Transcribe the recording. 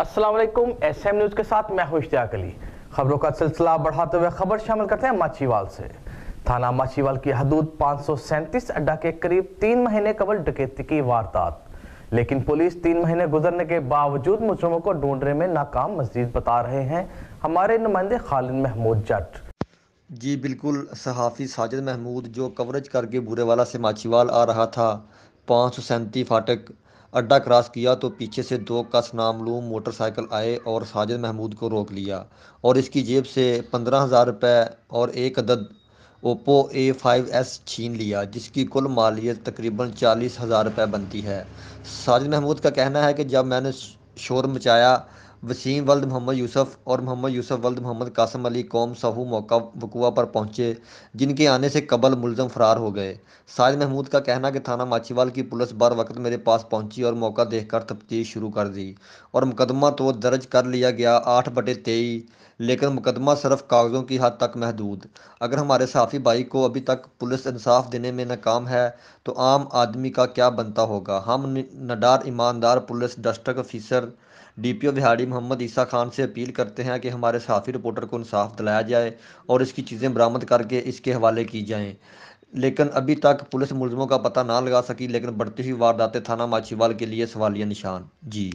Aslam S M news के साथ मैं हूं इश्तिया अली खबरों का सिलसिला बढ़ाते हुए खबर शामिल करते हैं माछीवाल से थाना माछीवाल की हदूद पाँच अड्डा के करीब तीन महीने कबल डकैती की वारदात लेकिन पुलिस तीन महीने गुजरने के बावजूद मुजरमों को ढूंढने में नाकाम मजदीद बता रहे हैं हमारे नुमाइंदे खालिद महमूद जट जी बिल्कुल सहाफ़ी साजिद महमूद जो कवरेज करके भूरेवाला से माछीवाल आ रहा था पाँच सौ सैंती फाटक अड्डा क्रॉस किया तो पीछे से दो कस नामलूम मोटरसाइकिल आए और साजिद महमूद को रोक लिया और इसकी जेब से पंद्रह हज़ार रुपये और एक अदद ओप्पो ए फाइव एस छीन लिया जिसकी कुल मालियत तकरीबन चालीस हज़ार रुपये बनती है साजिद महमूद का कहना है कि जब मैंने शोर मचाया वसीम वल्द मोहम्मद यूसुफ और मोहम्मद यूसुफ वल्द मोहम्मद कासम अली कौम सहू मौका वकुआ पर पहुंचे जिनके आने से कबल मुलजम फरार हो गए साहिल महमूद का कहना कि थाना माछीवाल की पुलिस बार वक्त मेरे पास पहुंची और मौका देखकर तफ्तीश शुरू कर दी और मुकदमा तो दर्ज कर लिया गया आठ बटे तेई लेकिन मुकदमा सिर्फ कागज़ों की हद तक महदूद अगर हमारे सहाफ़ी भाई को अभी तक पुलिस इंसाफ देने में नाकाम है तो आम आदमी का क्या बनता होगा हम नडार ईमानदार पुलिस डस्टक officer D P O Bihari Mohammad Isa Khan से अपील करते हैं कि हमारे सहाफ़ी रिपोर्टर को इंसाफ दिलाया जाए और इसकी चीज़ें बरामद करके इसके हवाले की जाएँ लेकिन अभी तक पुलिस मुलजमों का पता ना लगा सकी लेकिन बढ़ती हुई वारदातें थाना माछीवाल के लिए सवालिया निशान जी